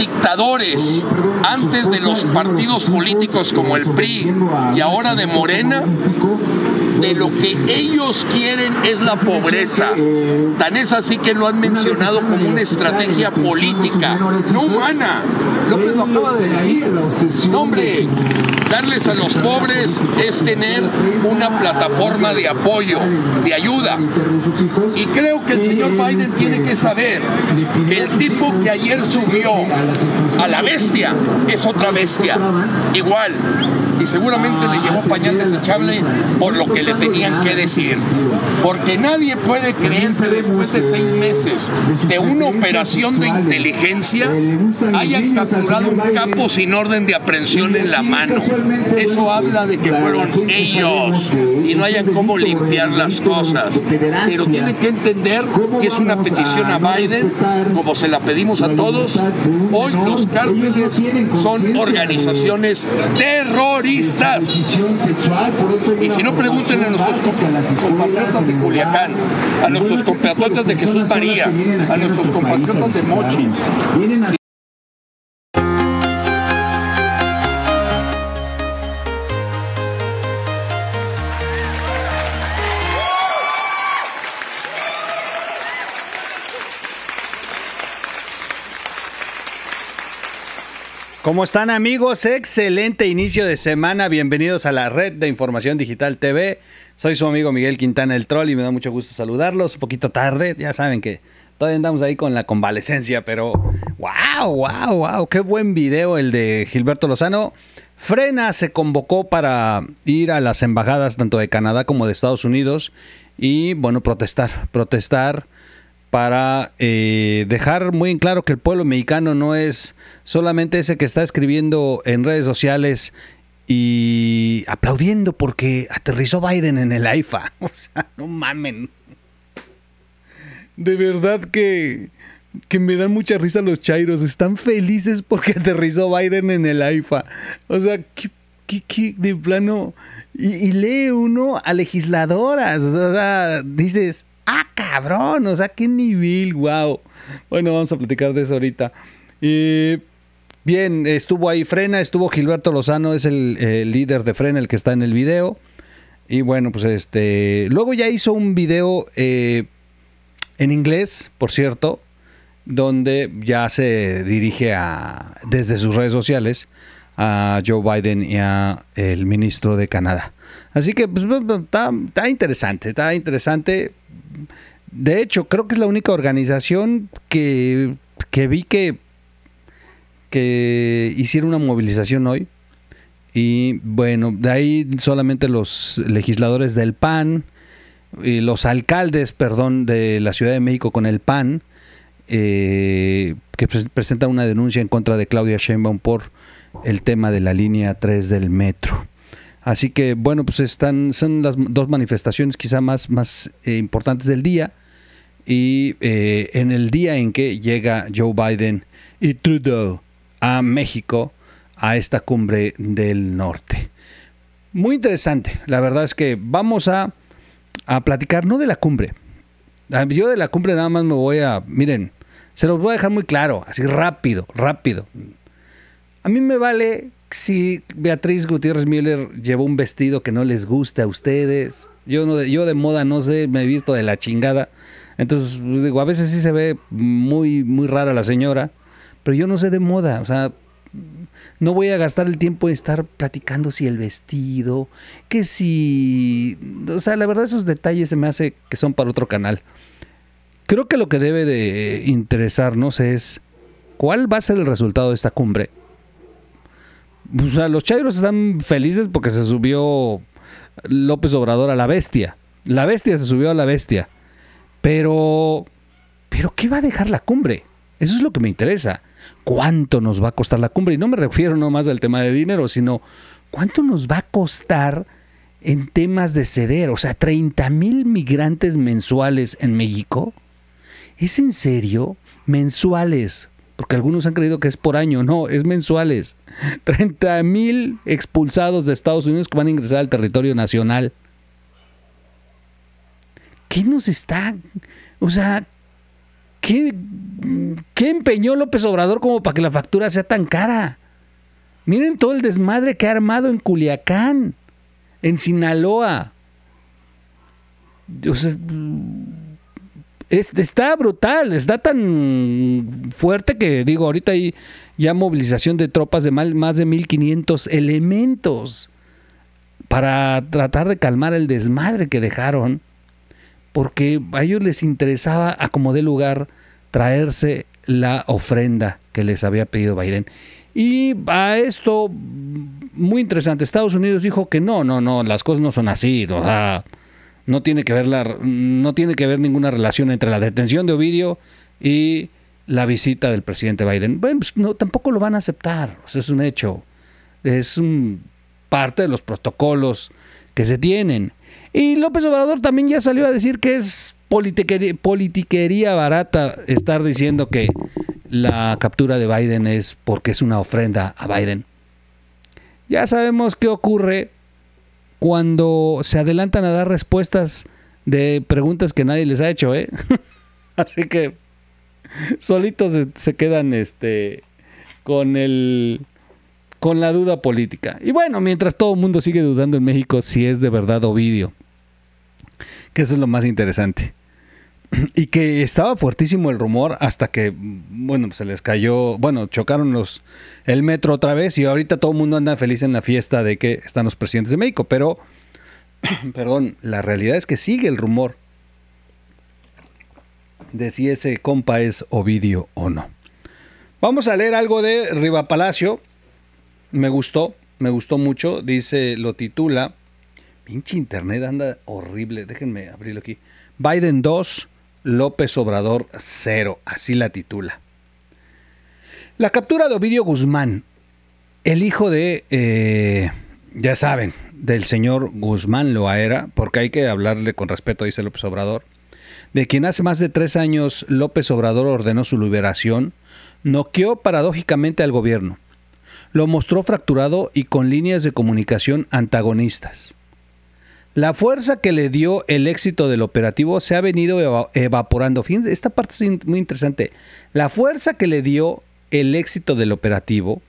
dictadores antes de los partidos políticos como el PRI y ahora de Morena de lo que ellos quieren es la pobreza. Tan es así que lo han mencionado como una estrategia política, no humana. López lo acaba de decir. hombre, darles a los pobres es tener una plataforma de apoyo, de ayuda. Y creo que el señor Biden tiene que saber que el tipo que ayer subió a la bestia es otra bestia. Igual, y seguramente le llevó pañal desechable por lo que le tenían que decir. Porque nadie puede creer que después de seis meses de una operación de inteligencia hayan capturado un capo sin orden de aprehensión en la mano. Eso habla de que fueron ellos y no hayan cómo limpiar las cosas. Pero tiene que entender que es una petición a Biden, como se la pedimos a todos. Hoy los cárteles son organizaciones terroristas y si no, pregunten a nuestros compatriotas de Culiacán, a nuestros compatriotas de Jesús María, a nuestros compatriotas de Mochis. ¿Cómo están amigos? Excelente inicio de semana. Bienvenidos a la red de información digital TV. Soy su amigo Miguel Quintana el Troll y me da mucho gusto saludarlos. Un poquito tarde, ya saben que todavía andamos ahí con la convalecencia, pero wow, wow, wow. Qué buen video el de Gilberto Lozano. Frena se convocó para ir a las embajadas tanto de Canadá como de Estados Unidos y bueno, protestar, protestar para eh, dejar muy en claro que el pueblo mexicano no es solamente ese que está escribiendo en redes sociales y aplaudiendo porque aterrizó Biden en el AIFA. O sea, no mamen. De verdad que, me dan mucha risa los chairos. Están felices porque aterrizó Biden en el AIFA. O sea, de plano. Y, y lee uno a legisladoras. O sea, dices, Ah, cabrón, o sea, qué nivel, wow. Bueno, vamos a platicar de eso ahorita. Y bien, estuvo ahí Frena, estuvo Gilberto Lozano, es el eh, líder de Frena, el que está en el video. Y bueno, pues este. Luego ya hizo un video eh, en inglés, por cierto, donde ya se dirige a. desde sus redes sociales a Joe Biden y a el ministro de Canadá. Así que pues, pues, pues está interesante, está interesante de hecho, creo que es la única organización que, vi que, que una movilización hoy. Y bueno, de ahí solamente los legisladores del PAN, y eh, los alcaldes, perdón, de la Ciudad de México con el PAN, eh, que presentan una denuncia en contra de Claudia Sheinbaum por el tema de la línea 3 del metro. Así que bueno, pues están, son las dos manifestaciones quizá más, más eh, importantes del día. Y eh, en el día en que llega Joe Biden y Trudeau a México, a esta cumbre del norte. Muy interesante, la verdad es que vamos a, a platicar, no de la cumbre. Ah, yo de la cumbre nada más me voy a, miren, se los voy a dejar muy claro, así rápido, rápido. A mí me vale si Beatriz Gutiérrez Müller llevó un vestido que no les guste a ustedes. Yo, no, yo de moda no sé, me he visto de la chingada. Entonces, digo, a veces sí se ve muy, muy rara la señora, pero yo no sé de moda, o sea, no voy a gastar el tiempo en estar platicando si el vestido, que si... O sea, la verdad esos detalles se me hace que son para otro canal. Creo que lo que debe de interesarnos es cuál va a ser el resultado de esta cumbre los chairos están felices porque se subió López Obrador a la bestia. La bestia se subió a la bestia. Pero, pero ¿qué va a dejar la cumbre? Eso es lo que me interesa. ¿Cuánto nos va a costar la cumbre? Y no me refiero nomás al tema de dinero, sino cuánto nos va a costar en temas de ceder. O sea, 30 mil migrantes mensuales en México. ¿Es en serio? Mensuales porque algunos han creído que es por año, no, es mensuales. 30 mil expulsados de Estados Unidos que van a ingresar al territorio nacional. ¿Qué nos está? O sea, ¿qué, ¿qué empeñó López Obrador como para que la factura sea tan cara? Miren todo el desmadre que ha armado en Culiacán, en Sinaloa. O sea, está brutal, está tan fuerte que digo, ahorita hay ya movilización de tropas de más de 1500 elementos para tratar de calmar el desmadre que dejaron, porque a ellos les interesaba a como de lugar traerse la ofrenda que les había pedido Biden. Y a esto, muy interesante, Estados Unidos dijo que no, no, no, las cosas no son así, o sea, no tiene que ver no tiene que ver ninguna relación entre la detención de Ovidio y la visita del presidente Biden. Bueno, pues, tampoco lo van a aceptar, es un hecho, es parte de los protocolos que se tienen. Y López Obrador también ya salió a decir que es politiquería barata estar diciendo que la captura de Biden es porque es una ofrenda a Biden. Ya sabemos qué ocurre cuando se adelantan a dar respuestas de preguntas que nadie les ha hecho, ¿eh? Así que solitos se, quedan este con el con la duda política. Y bueno, mientras todo el mundo sigue dudando en México si es de verdad Ovidio, que eso es lo más interesante. y que estaba fuertísimo el rumor hasta que, bueno, se les cayó, bueno, chocaron los el metro otra vez y ahorita todo el mundo anda feliz en la fiesta de que están los presidentes de México, pero, perdón, la realidad es que sigue el rumor de si ese compa es Ovidio o no. Vamos a leer algo de Riva Palacio, me gustó, me gustó mucho, dice, lo titula, pinche internet anda horrible, déjenme abrirlo aquí, Biden 2, López Obrador cero, así la titula. La captura de Ovidio Guzmán, el hijo de, eh, ya saben, del señor Guzmán Loaera, porque hay que hablarle con respeto, dice López Obrador, de quien hace más de tres años López Obrador ordenó su liberación, noqueó paradójicamente al gobierno. Lo mostró fracturado y con líneas de comunicación antagonistas. La fuerza que le dio el éxito del operativo se ha venido evaporando. esta parte es muy interesante. La fuerza que le dio el éxito del operativo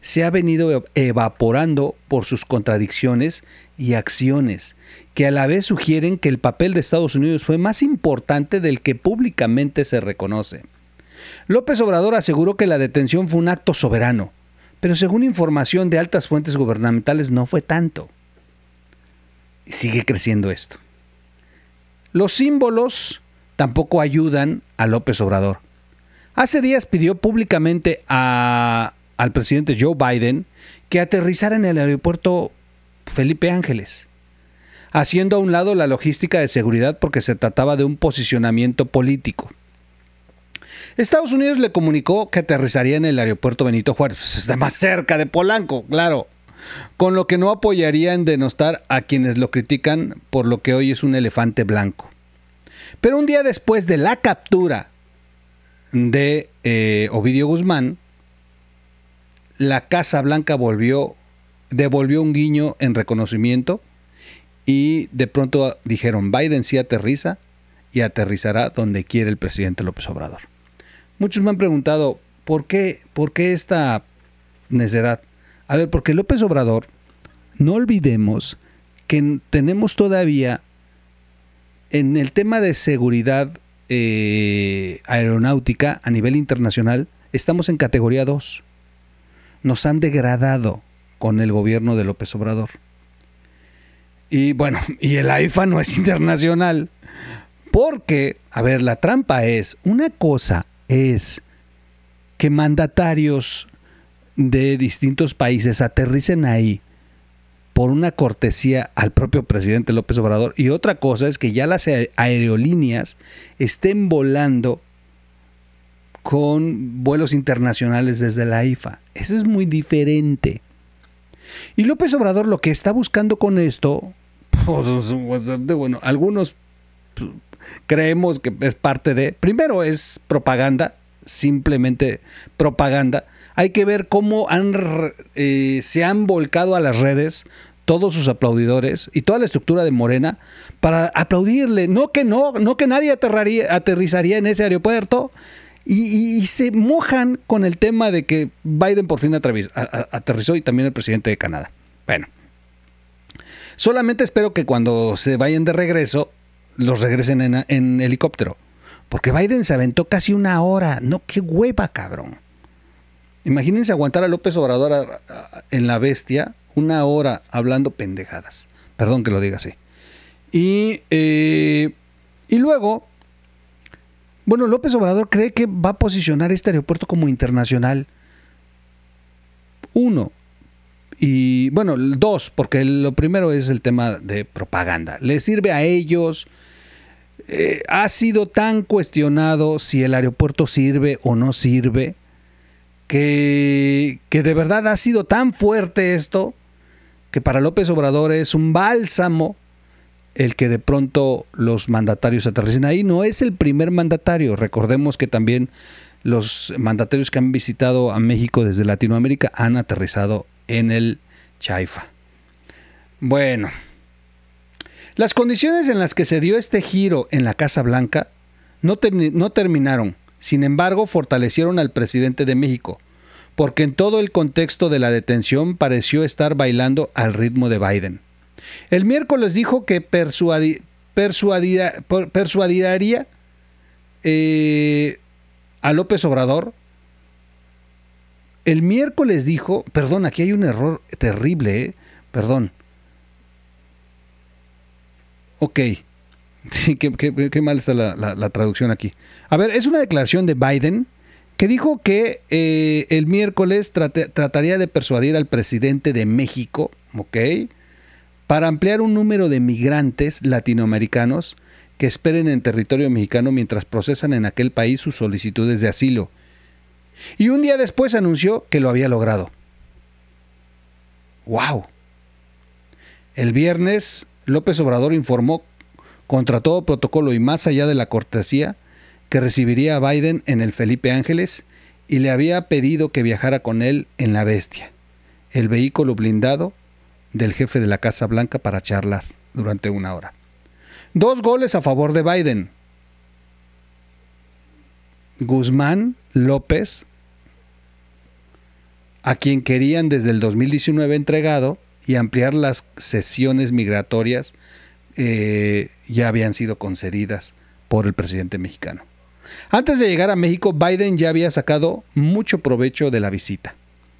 se ha venido evaporando por sus contradicciones y acciones, que a la vez sugieren que el papel de Estados Unidos fue más importante del que públicamente se reconoce. López Obrador aseguró que la detención fue un acto soberano, pero según información de altas fuentes gubernamentales no fue tanto sigue creciendo esto. Los símbolos tampoco ayudan a López Obrador. Hace días pidió públicamente al presidente Joe Biden que aterrizara en el aeropuerto Felipe Ángeles, haciendo a un lado la logística de seguridad porque se trataba de un posicionamiento político. Estados Unidos le comunicó que aterrizaría en el aeropuerto Benito Juárez. Pues, está más cerca de Polanco, claro con lo que no apoyaría en denostar a quienes lo critican por lo que hoy es un elefante blanco. Pero un día después de la captura de eh, Ovidio Guzmán, la Casa Blanca volvió, devolvió un guiño en reconocimiento y de pronto dijeron, Biden sí aterriza y aterrizará donde quiere el presidente López Obrador. Muchos me han preguntado, ¿por qué, por qué esta necedad? A ver, porque López Obrador, no olvidemos que tenemos todavía en el tema de seguridad eh, aeronáutica a nivel internacional, estamos en categoría 2. Nos han degradado con el gobierno de López Obrador. Y bueno, y el AIFA no es internacional. Porque, a ver, la trampa es, una cosa es que mandatarios de distintos países aterricen ahí por una cortesía al propio presidente López Obrador. Y otra cosa es que ya las aerolíneas estén volando con vuelos internacionales desde la IFA. Eso es muy diferente. Y López Obrador lo que está buscando con esto, pues, pues bueno, algunos pues, creemos que es parte de, primero es propaganda, simplemente propaganda, hay que ver cómo han, eh, se han volcado a las redes todos sus aplaudidores y toda la estructura de Morena para aplaudirle. No que no, no que nadie aterrizaría en ese aeropuerto. Y, se mojan con el tema de que Biden por fin aterrizó y también el presidente de Canadá. Bueno, solamente espero que cuando se vayan de regreso, los regresen en, en helicóptero. Porque Biden se aventó casi una hora. No, qué hueva, cabrón. Imagínense aguantar a López Obrador en la bestia una hora hablando pendejadas. Perdón que lo diga así. Y, eh, y luego, bueno, López Obrador cree que va a posicionar este aeropuerto como internacional. Uno, y bueno, dos, porque lo primero es el tema de propaganda. ¿Le sirve a ellos? Eh, ha sido tan cuestionado si el aeropuerto sirve o no sirve que, de verdad ha sido tan fuerte esto que para López Obrador es un bálsamo el que de pronto los mandatarios aterricen ahí. No es el primer mandatario. Recordemos que también los mandatarios que han visitado a México desde Latinoamérica han aterrizado en el Chaifa. Bueno, las condiciones en las que se dio este giro en la Casa Blanca no, no terminaron sin embargo, fortalecieron al presidente de México, porque en todo el contexto de la detención pareció estar bailando al ritmo de Biden. El miércoles dijo que persuadiría eh, a López Obrador. El miércoles dijo, perdón, aquí hay un error terrible, eh, perdón. Ok. qué, mal está la, traducción aquí. A ver, es una declaración de Biden que dijo que eh, el miércoles trataría de persuadir al presidente de México, ¿ok? Para ampliar un número de migrantes latinoamericanos que esperen en territorio mexicano mientras procesan en aquel país sus solicitudes de asilo. Y un día después anunció que lo había logrado. ¡Wow! El viernes, López Obrador informó contra todo protocolo y más allá de la cortesía que recibiría a Biden en el Felipe Ángeles y le había pedido que viajara con él en la bestia, el vehículo blindado del jefe de la Casa Blanca para charlar durante una hora. Dos goles a favor de Biden. Guzmán López, a quien querían desde el 2019 entregado y ampliar las sesiones migratorias eh, ya habían sido concedidas por el presidente mexicano. Antes de llegar a México, Biden ya había sacado mucho provecho de la visita.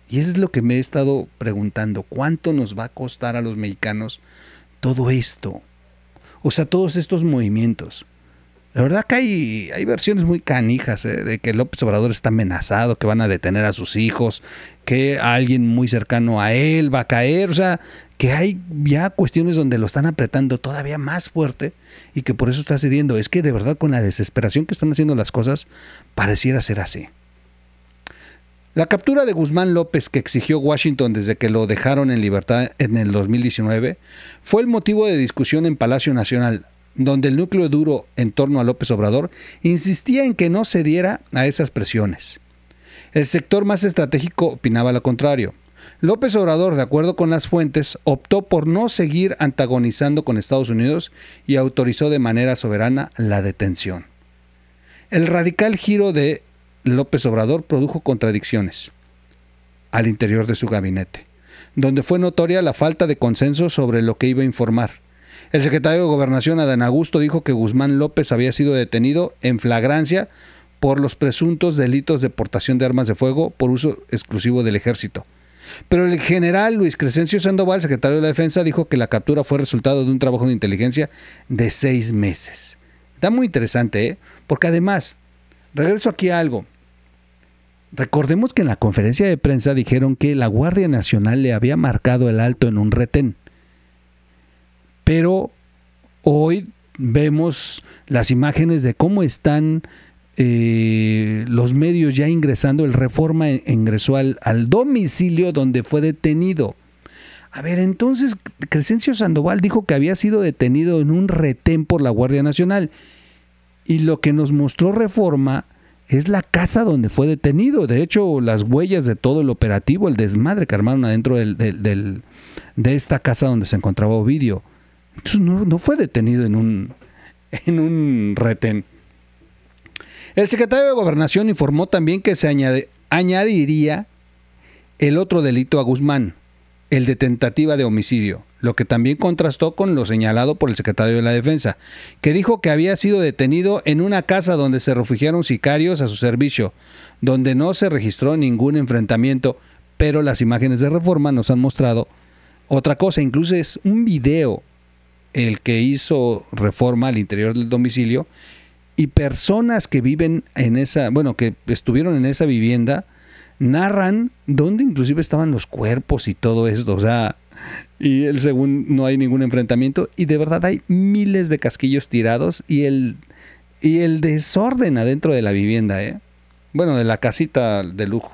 Y eso es lo que me he estado preguntando, ¿cuánto nos va a costar a los mexicanos todo esto? O sea, todos estos movimientos. La verdad que hay, hay versiones muy canijas eh, de que López Obrador está amenazado, que van a detener a sus hijos, que alguien muy cercano a él va a caer, o sea, que hay ya cuestiones donde lo están apretando todavía más fuerte y que por eso está cediendo. Es que de verdad con la desesperación que están haciendo las cosas, pareciera ser así. La captura de Guzmán López que exigió Washington desde que lo dejaron en libertad en el 2019 fue el motivo de discusión en Palacio Nacional donde el núcleo duro en torno a López Obrador insistía en que no cediera a esas presiones. El sector más estratégico opinaba lo contrario. López Obrador, de acuerdo con las fuentes, optó por no seguir antagonizando con Estados Unidos y autorizó de manera soberana la detención. El radical giro de López Obrador produjo contradicciones al interior de su gabinete, donde fue notoria la falta de consenso sobre lo que iba a informar el secretario de Gobernación, Adán Augusto, dijo que Guzmán López había sido detenido en flagrancia por los presuntos delitos de portación de armas de fuego por uso exclusivo del ejército. Pero el general Luis Crescencio Sandoval, secretario de la Defensa, dijo que la captura fue resultado de un trabajo de inteligencia de seis meses. Está muy interesante, ¿eh? Porque además, regreso aquí a algo. Recordemos que en la conferencia de prensa dijeron que la Guardia Nacional le había marcado el alto en un retén pero hoy vemos las imágenes de cómo están eh, los medios ya ingresando, el Reforma e-, ingresó al, domicilio donde fue detenido. A ver, entonces Crescencio Sandoval dijo que había sido detenido en un retén por la Guardia Nacional. Y lo que nos mostró Reforma es la casa donde fue detenido. De hecho, las huellas de todo el operativo, el desmadre que armaron adentro de esta casa donde se encontraba Ovidio. Entonces no, fue detenido en un, en un retén. El secretario de Gobernación informó también que se añadiría el otro delito a Guzmán, el de tentativa de homicidio, lo que también contrastó con lo señalado por el secretario de la Defensa, que dijo que había sido detenido en una casa donde se refugiaron sicarios a su servicio, donde no se registró ningún enfrentamiento, pero las imágenes de reforma nos han mostrado otra cosa, incluso es un video el que hizo reforma al interior del domicilio y personas que viven en esa, bueno, que estuvieron en esa vivienda, narran dónde inclusive estaban los cuerpos y todo esto, o sea, y él según no hay ningún enfrentamiento y de verdad hay miles de casquillos tirados y el y el desorden adentro de la vivienda, ¿eh? Bueno, de la casita de lujo.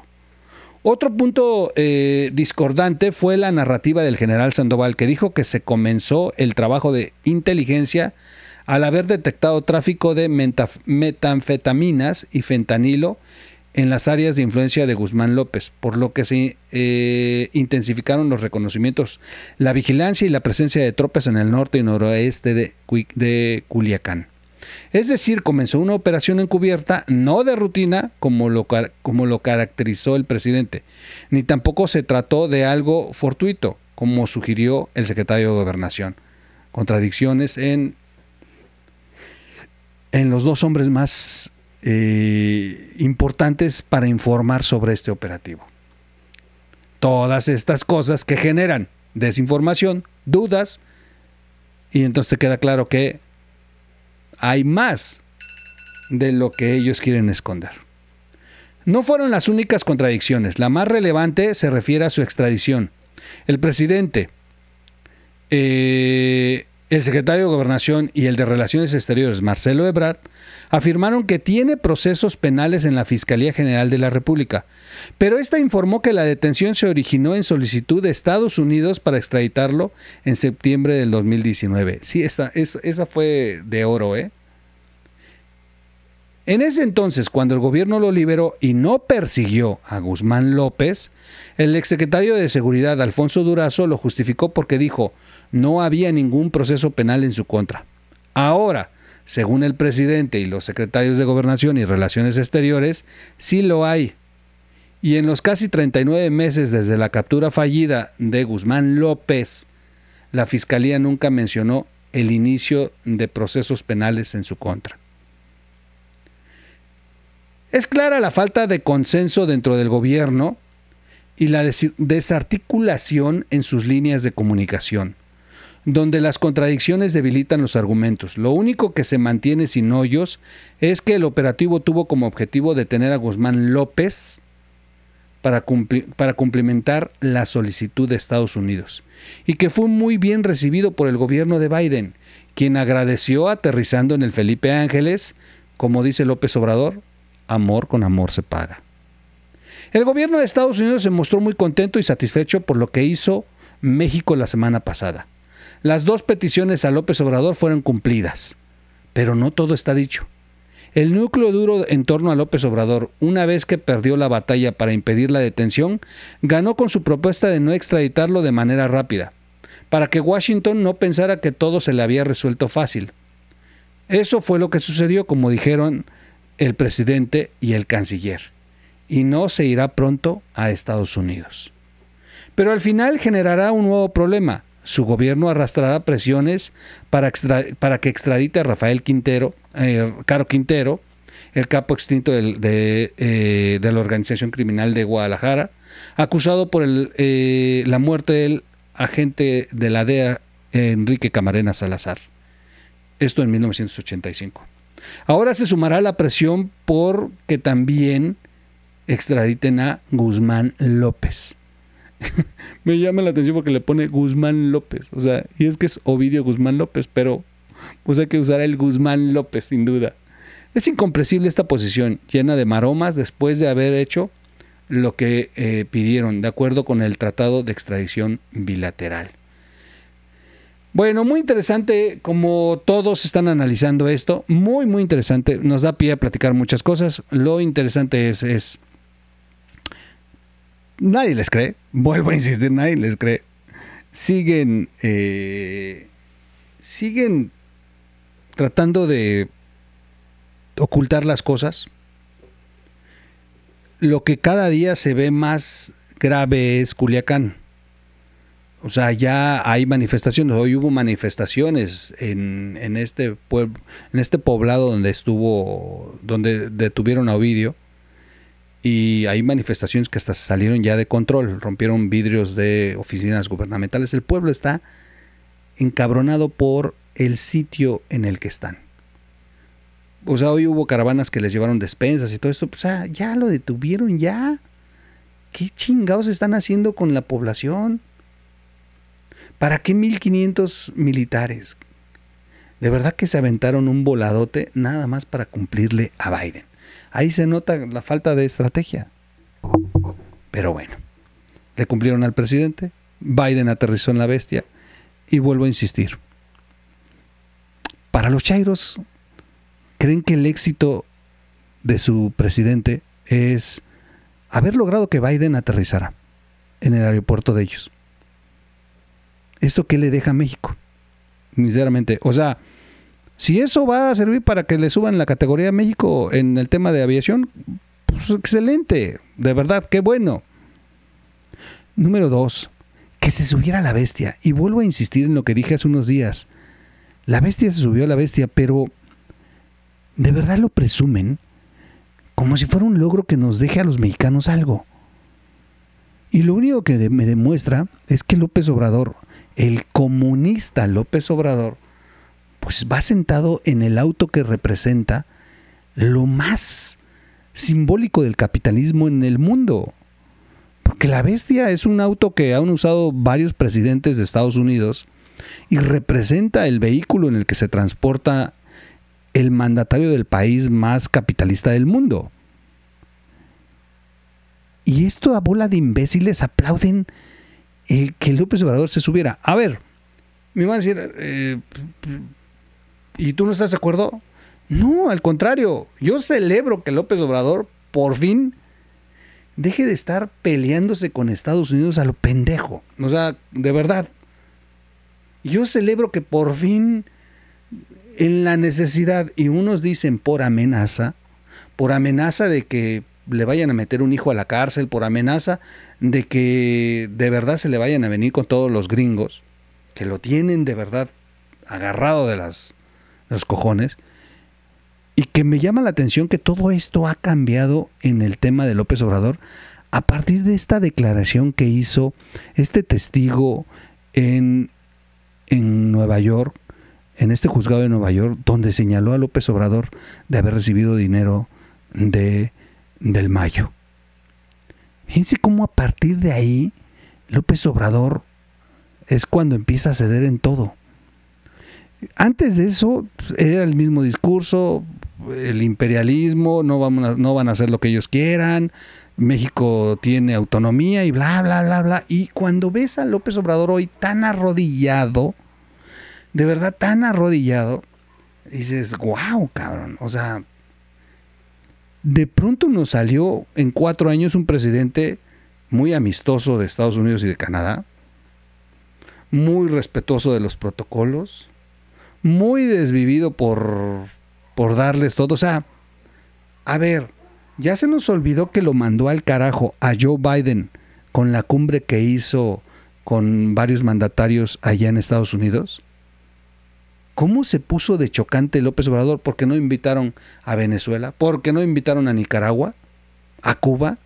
Otro punto eh, discordante fue la narrativa del general Sandoval, que dijo que se comenzó el trabajo de inteligencia al haber detectado tráfico de metanfetaminas y fentanilo en las áreas de influencia de Guzmán López, por lo que se eh, intensificaron los reconocimientos, la vigilancia y la presencia de tropas en el norte y noroeste de, de Culiacán. Es decir, comenzó una operación encubierta, no de rutina, como lo, como lo caracterizó el presidente, ni tampoco se trató de algo fortuito, como sugirió el secretario de Gobernación. Contradicciones en, en los dos hombres más eh, importantes para informar sobre este operativo. Todas estas cosas que generan desinformación, dudas, y entonces te queda claro que hay más de lo que ellos quieren esconder. No fueron las únicas contradicciones. La más relevante se refiere a su extradición. El presidente eh, el secretario de Gobernación y el de Relaciones Exteriores, Marcelo Ebrard, afirmaron que tiene procesos penales en la Fiscalía General de la República, pero esta informó que la detención se originó en solicitud de Estados Unidos para extraditarlo en septiembre del 2019. Sí, esa, esa fue de oro, ¿eh? En ese entonces, cuando el gobierno lo liberó y no persiguió a Guzmán López, el exsecretario de Seguridad, Alfonso Durazo, lo justificó porque dijo, no había ningún proceso penal en su contra. Ahora, según el presidente y los secretarios de Gobernación y Relaciones Exteriores, sí lo hay. Y en los casi 39 meses desde la captura fallida de Guzmán López, la Fiscalía nunca mencionó el inicio de procesos penales en su contra. Es clara la falta de consenso dentro del gobierno y la desarticulación en sus líneas de comunicación donde las contradicciones debilitan los argumentos. Lo único que se mantiene sin hoyos es que el operativo tuvo como objetivo detener a Guzmán López para, para cumplimentar la solicitud de Estados Unidos y que fue muy bien recibido por el gobierno de Biden, quien agradeció aterrizando en el Felipe Ángeles, como dice López Obrador, amor con amor se paga. El gobierno de Estados Unidos se mostró muy contento y satisfecho por lo que hizo México la semana pasada las dos peticiones a López Obrador fueron cumplidas, pero no todo está dicho. El núcleo duro en torno a López Obrador, una vez que perdió la batalla para impedir la detención, ganó con su propuesta de no extraditarlo de manera rápida, para que Washington no pensara que todo se le había resuelto fácil. Eso fue lo que sucedió, como dijeron el presidente y el canciller, y no se irá pronto a Estados Unidos. Pero al final generará un nuevo problema, su gobierno arrastrará presiones para, para que extradite a Rafael Quintero, eh, Caro Quintero, el capo extinto eh, de, la organización criminal de Guadalajara, acusado por eh, la muerte del agente de la DEA Enrique Camarena Salazar. Esto en 1985. Ahora se sumará la presión por que también extraditen a Guzmán López. me llama la atención porque le pone Guzmán López. O sea, y es que es Ovidio Guzmán López, pero pues hay que usar el Guzmán López, sin duda. Es incomprensible esta posición, llena de maromas después de haber hecho lo que eh, pidieron, de acuerdo con el Tratado de Extradición Bilateral. Bueno, muy interesante como todos están analizando esto, muy, muy interesante, nos da pie a platicar muchas cosas, lo interesante es, es Nadie les cree. Vuelvo a insistir, nadie les cree. Siguen. Eh, siguen tratando de ocultar las cosas. Lo que cada día se ve más grave es Culiacán. O sea, ya hay manifestaciones. Hoy hubo manifestaciones en, en este pueblo, en este poblado donde estuvo, donde detuvieron a Ovidio y hay manifestaciones que hasta salieron ya de control, rompieron vidrios de oficinas gubernamentales. El pueblo está encabronado por el sitio en el que están. O sea, hoy hubo caravanas que les llevaron despensas y todo esto. O sea, ya lo detuvieron, ya. ¿Qué chingados están haciendo con la población? ¿Para qué 1500 militares? De verdad que se aventaron un voladote nada más para cumplirle a Biden. Ahí se nota la falta de estrategia. Pero bueno, le cumplieron al presidente, Biden aterrizó en la bestia y vuelvo a insistir. Para los Chairos, creen que el éxito de su presidente es haber logrado que Biden aterrizara en el aeropuerto de ellos. ¿Eso qué le deja a México? Sinceramente, o sea, si eso va a servir para que le suban la categoría a México en el tema de aviación, pues excelente, de verdad, qué bueno. Número dos, que se subiera la bestia. Y vuelvo a insistir en lo que dije hace unos días. La bestia se subió a la bestia, pero de verdad lo presumen como si fuera un logro que nos deje a los mexicanos algo. Y lo único que me demuestra es que López Obrador, el comunista López Obrador, pues va sentado en el auto que representa lo más simbólico del capitalismo en el mundo. Porque la bestia es un auto que han usado varios presidentes de Estados Unidos y representa el vehículo en el que se transporta el mandatario del país más capitalista del mundo. Y esto a bola de imbéciles aplauden que López Obrador se subiera. A ver, me van a decir, eh, ¿y tú no estás de acuerdo? No, al contrario, yo celebro que López Obrador por fin deje de estar peleándose con Estados Unidos a lo pendejo. O sea, de verdad. Yo celebro que por fin en la necesidad, y unos dicen por amenaza, por amenaza de que le vayan a meter un hijo a la cárcel, por amenaza de que de verdad se le vayan a venir con todos los gringos, que lo tienen de verdad agarrado de las los cojones. Y que me llama la atención que todo esto ha cambiado en el tema de López Obrador a partir de esta declaración que hizo este testigo en, en Nueva York, en este juzgado de Nueva York, donde señaló a López Obrador de haber recibido dinero de, del Mayo. Fíjense cómo a partir de ahí López Obrador es cuando empieza a ceder en todo. Antes de eso era el mismo discurso, el imperialismo, no, vamos no van a hacer lo que ellos quieran, México tiene autonomía y bla, bla, bla, bla. Y cuando ves a López Obrador hoy tan arrodillado, de verdad tan arrodillado, dices, wow, cabrón. O sea, de pronto nos salió en cuatro años un presidente muy amistoso de Estados Unidos y de Canadá, muy respetuoso de los protocolos, muy desvivido por, por darles todo. O sea, a ver, ya se nos olvidó que lo mandó al carajo a Joe Biden con la cumbre que hizo con varios mandatarios allá en Estados Unidos. ¿Cómo se puso de chocante López Obrador? Porque no invitaron a Venezuela, porque no invitaron a Nicaragua, a Cuba,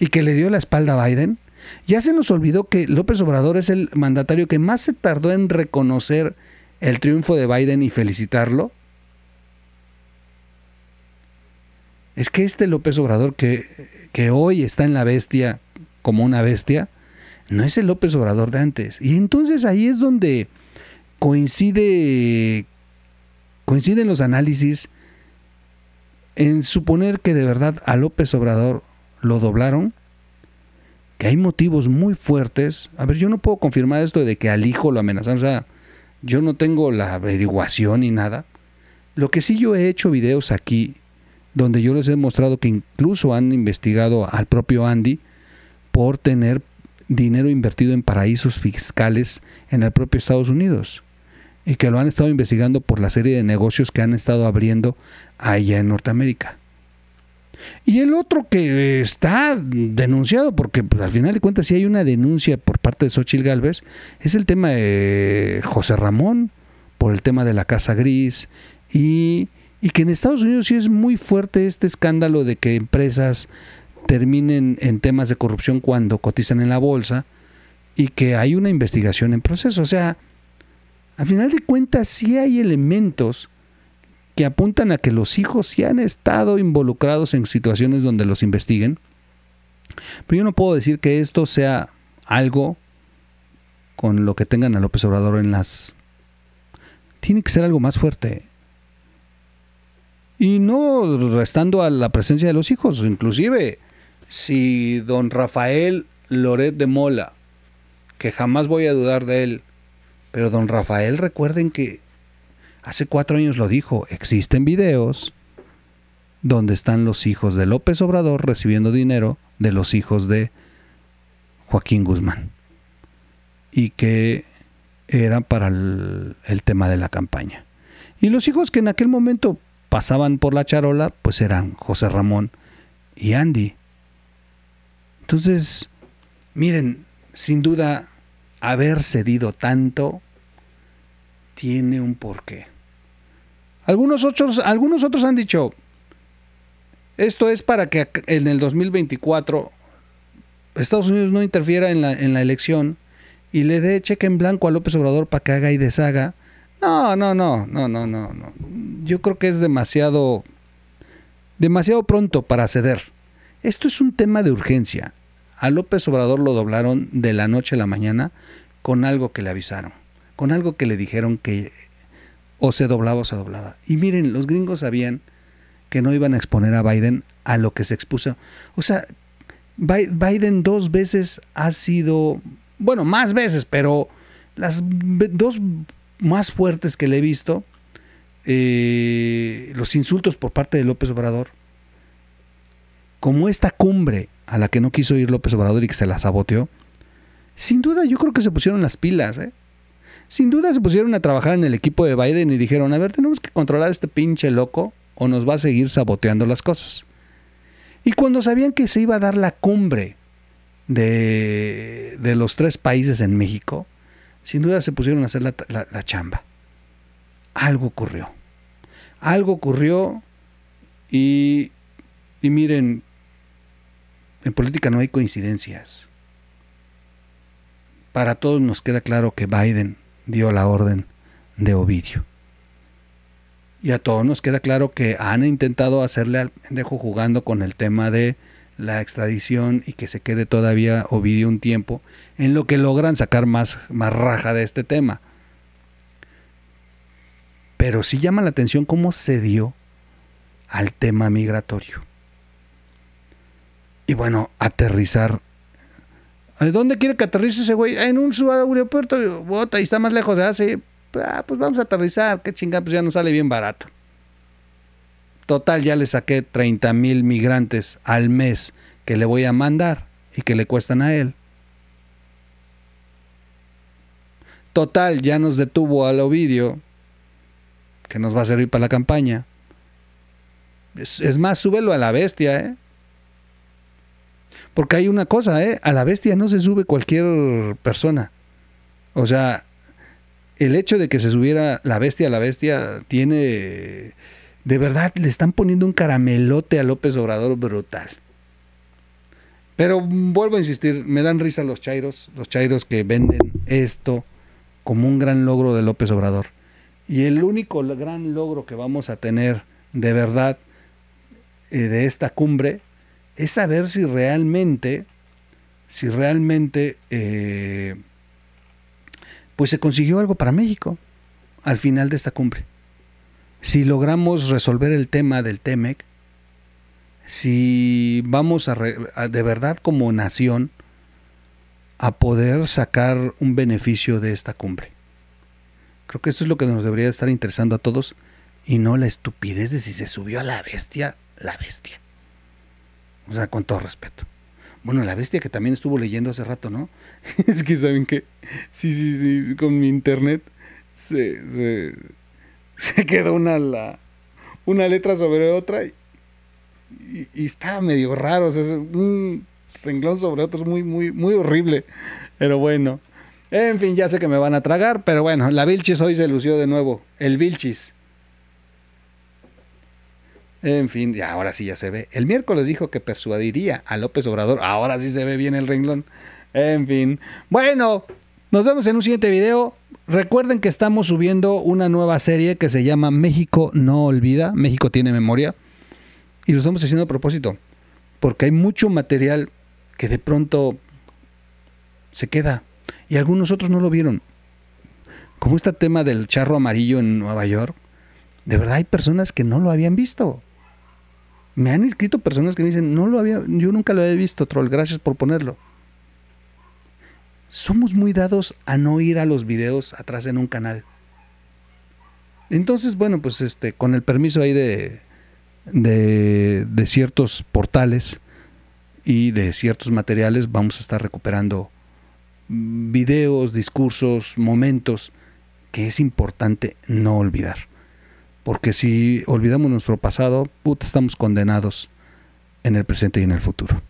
y que le dio la espalda a Biden. Ya se nos olvidó que López Obrador es el mandatario que más se tardó en reconocer el triunfo de Biden y felicitarlo? Es que este López Obrador que, que hoy está en la bestia como una bestia, no es el López Obrador de antes. Y entonces ahí es donde coincide, coinciden los análisis en suponer que de verdad a López Obrador lo doblaron, que hay motivos muy fuertes. A ver, yo no puedo confirmar esto de que al hijo lo amenazaron. Yo no tengo la averiguación ni nada. Lo que sí yo he hecho videos aquí donde yo les he mostrado que incluso han investigado al propio Andy por tener dinero invertido en paraísos fiscales en el propio Estados Unidos y que lo han estado investigando por la serie de negocios que han estado abriendo allá en Norteamérica. Y el otro que está denunciado, porque pues, al final de cuentas si sí hay una denuncia por parte de Xochitl Galvez, es el tema de José Ramón, por el tema de la Casa Gris, y, y que en Estados Unidos sí es muy fuerte este escándalo de que empresas terminen en temas de corrupción cuando cotizan en la bolsa y que hay una investigación en proceso. O sea, al final de cuentas sí hay elementos apuntan a que los hijos ya han estado involucrados en situaciones donde los investiguen. Pero yo no puedo decir que esto sea algo con lo que tengan a López Obrador en las... Tiene que ser algo más fuerte. Y no restando a la presencia de los hijos. Inclusive, si don Rafael Loret de Mola, que jamás voy a dudar de él, pero don Rafael recuerden que Hace cuatro años lo dijo, existen videos donde están los hijos de López Obrador recibiendo dinero de los hijos de Joaquín Guzmán y que eran para el, el, tema de la campaña. Y los hijos que en aquel momento pasaban por la charola, pues eran José Ramón y Andy. Entonces, miren, sin duda, haber cedido tanto tiene un porqué. Algunos otros, algunos otros han dicho, esto es para que en el 2024 Estados Unidos no interfiera en la, elección y le dé cheque en blanco a López Obrador para que haga y deshaga. No, no, no, no, no, no, no. Yo creo que es demasiado, demasiado pronto para ceder. Esto es un tema de urgencia. A López Obrador lo doblaron de la noche a la mañana con algo que le avisaron, con algo que le dijeron que o se doblaba o se doblaba. Y miren, los gringos sabían que no iban a exponer a Biden a lo que se expuso. O sea, Biden dos veces ha sido, bueno, más veces, pero las dos más fuertes que le he visto, eh, los insultos por parte de López Obrador, como esta cumbre a la que no quiso ir López Obrador y que se la saboteó, sin duda yo creo que se pusieron las pilas, ¿eh? Sin duda se pusieron a trabajar en el equipo de Biden y dijeron, a ver, tenemos que controlar a este pinche loco o nos va a seguir saboteando las cosas. Y cuando sabían que se iba a dar la cumbre de, los tres países en México, sin duda se pusieron a hacer la, chamba. Algo ocurrió. Algo ocurrió y miren, en política no hay coincidencias. Para todos nos queda claro que Biden dio la orden de Ovidio. Y a todos nos queda claro que han intentado hacerle al pendejo jugando con el tema de la extradición y que se quede todavía Ovidio un tiempo, en lo que logran sacar más, más raja de este tema. Pero sí llama la atención cómo se dio al tema migratorio. Y bueno, aterrizar ¿Dónde quiere que aterrice ese güey? En un aeropuerto, Bota, y está más lejos de hace. Ah, pues vamos a aterrizar. Qué chingada, pues ya nos sale bien barato. Total, ya le saqué 30 mil migrantes al mes que le voy a mandar y que le cuestan a él. Total, ya nos detuvo al Ovidio, que nos va a servir para la campaña. Es, es más, súbelo a la bestia, ¿eh? Porque hay una cosa, ¿eh? a la bestia no se sube cualquier persona. O sea, el hecho de que se subiera la bestia a la bestia tiene... De verdad, le están poniendo un caramelote a López Obrador brutal. Pero vuelvo a insistir, me dan risa los chairos, los chairos que venden esto como un gran logro de López Obrador. Y el único gran logro que vamos a tener de verdad eh, de esta cumbre es saber si realmente, si realmente, eh, pues se consiguió algo para México al final de esta cumbre. Si logramos resolver el tema del TEMEC, si vamos de verdad como nación a poder sacar un beneficio de esta cumbre. Creo que eso es lo que nos debería estar interesando a todos y no la estupidez de si se subió a la bestia, la bestia. O sea, con todo respeto. Bueno, la bestia que también estuvo leyendo hace rato, ¿no? es que saben que, sí, sí, sí, con mi internet se, se, quedó una, la, una letra sobre otra y, está medio raro, o sea, es un renglón sobre otro, es muy, muy, muy horrible, pero bueno. En fin, ya sé que me van a tragar, pero bueno, la Vilchis hoy se lució de nuevo, el Vilchis. En fin, ya ahora sí ya se ve. El miércoles dijo que persuadiría a López Obrador. Ahora sí se ve bien el renglón. En fin. Bueno, nos vemos en un siguiente video. Recuerden que estamos subiendo una nueva serie que se llama México no olvida, México tiene memoria. Y lo estamos haciendo a propósito, porque hay mucho material que de pronto se queda. Y algunos otros no lo vieron. Como este tema del charro amarillo en Nueva York, de verdad hay personas que no lo habían visto. Me han escrito personas que me dicen, no lo había, yo nunca lo había visto, troll, gracias por ponerlo. Somos muy dados a no ir a los videos atrás en un canal. Entonces, bueno, pues este, con el permiso ahí de, de ciertos portales y de ciertos materiales, vamos a estar recuperando videos, discursos, momentos que es importante no olvidar. Porque si olvidamos nuestro pasado, estamos condenados en el presente y en el futuro.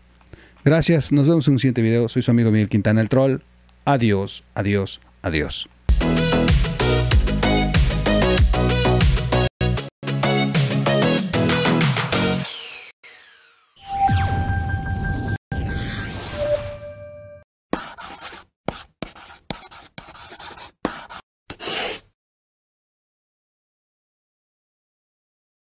Gracias, nos vemos en un siguiente video. Soy su amigo Miguel Quintana, el troll. Adiós, adiós, adiós.